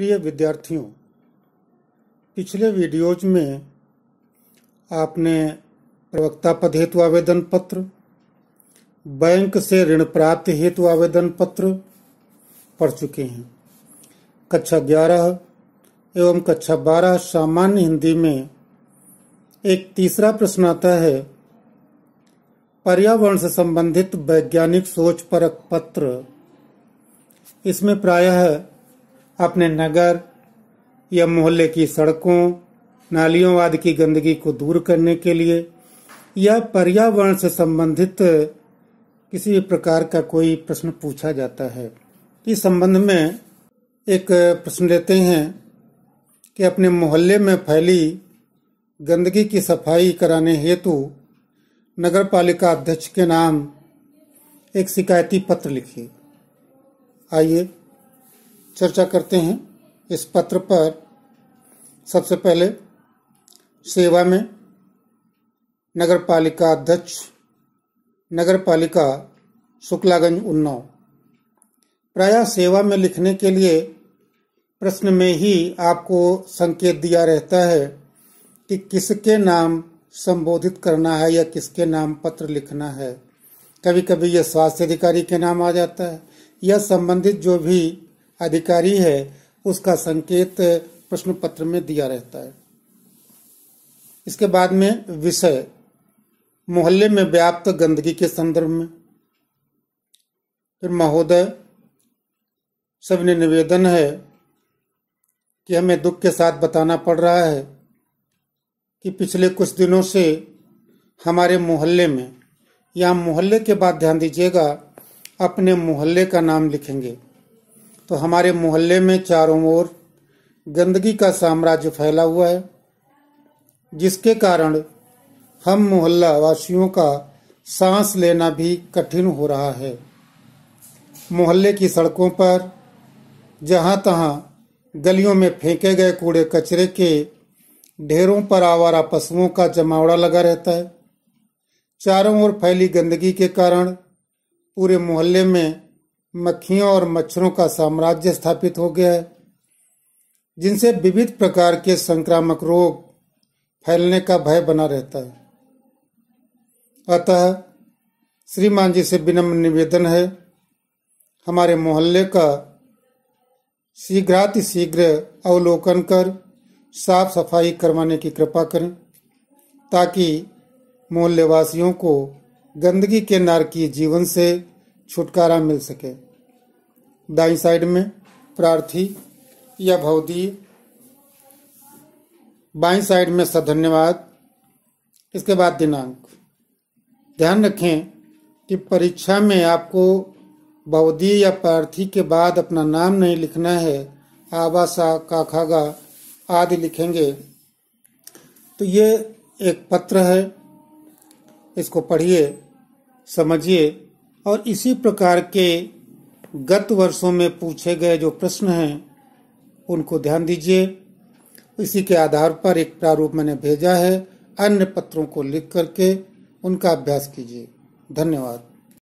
प्रिय विद्यार्थियों पिछले वीडियोज में आपने प्रवक्ता पद हेतु आवेदन पत्र बैंक से ऋण प्राप्त हेतु आवेदन पत्र पढ़ चुके हैं कक्षा ग्यारह एवं कक्षा बारह सामान्य हिंदी में एक तीसरा प्रश्न आता है पर्यावरण से संबंधित वैज्ञानिक सोच परक पत्र इसमें प्रायः अपने नगर या मोहल्ले की सड़कों नालियों आदि की गंदगी को दूर करने के लिए या पर्यावरण से संबंधित किसी भी प्रकार का कोई प्रश्न पूछा जाता है इस संबंध में एक प्रश्न लेते हैं कि अपने मोहल्ले में फैली गंदगी की सफाई कराने हेतु नगर पालिका अध्यक्ष के नाम एक शिकायती पत्र लिखिए आइए चर्चा करते हैं इस पत्र पर सबसे पहले सेवा में नगर पालिका अध्यक्ष नगर पालिका शुक्लागंज उन्नाव प्राय सेवा में लिखने के लिए प्रश्न में ही आपको संकेत दिया रहता है कि किसके नाम संबोधित करना है या किसके नाम पत्र लिखना है कभी कभी यह स्वास्थ्य अधिकारी के नाम आ जाता है या संबंधित जो भी अधिकारी है उसका संकेत प्रश्न पत्र में दिया रहता है इसके बाद में विषय मोहल्ले में व्याप्त गंदगी के संदर्भ में फिर महोदय सबने निवेदन है कि हमें दुख के साथ बताना पड़ रहा है कि पिछले कुछ दिनों से हमारे मोहल्ले में या मोहल्ले के बाद ध्यान दीजिएगा अपने मोहल्ले का नाम लिखेंगे तो हमारे मोहल्ले में चारों ओर गंदगी का साम्राज्य फैला हुआ है जिसके कारण हम मोहल्ला वासियों का सांस लेना भी कठिन हो रहा है मोहल्ले की सड़कों पर जहाँ तहाँ गलियों में फेंके गए कूड़े कचरे के ढेरों पर आवारा पशुओं का जमावड़ा लगा रहता है चारों ओर फैली गंदगी के कारण पूरे मोहल्ले में मक्खियों और मच्छरों का साम्राज्य स्थापित हो गया है जिनसे विविध प्रकार के संक्रामक रोग फैलने का भय बना रहता है अतः श्रीमान जी से विनम्र निवेदन है हमारे मोहल्ले का शीघ्रातिशीघ्र अवलोकन कर साफ सफाई करवाने की कृपा करें ताकि मोहल्लेवासियों को गंदगी के नारकीय जीवन से छुटकारा मिल सके दाई साइड में प्रार्थी या भौदीय बाई साइड में सधन्यवाद इसके बाद दिनांक ध्यान रखें कि परीक्षा में आपको बौद्धि या प्रार्थी के बाद अपना नाम नहीं लिखना है आवासा काखागा आदि लिखेंगे तो ये एक पत्र है इसको पढ़िए समझिए और इसी प्रकार के गत वर्षों में पूछे गए जो प्रश्न हैं उनको ध्यान दीजिए इसी के आधार पर एक प्रारूप मैंने भेजा है अन्य पत्रों को लिख करके उनका अभ्यास कीजिए धन्यवाद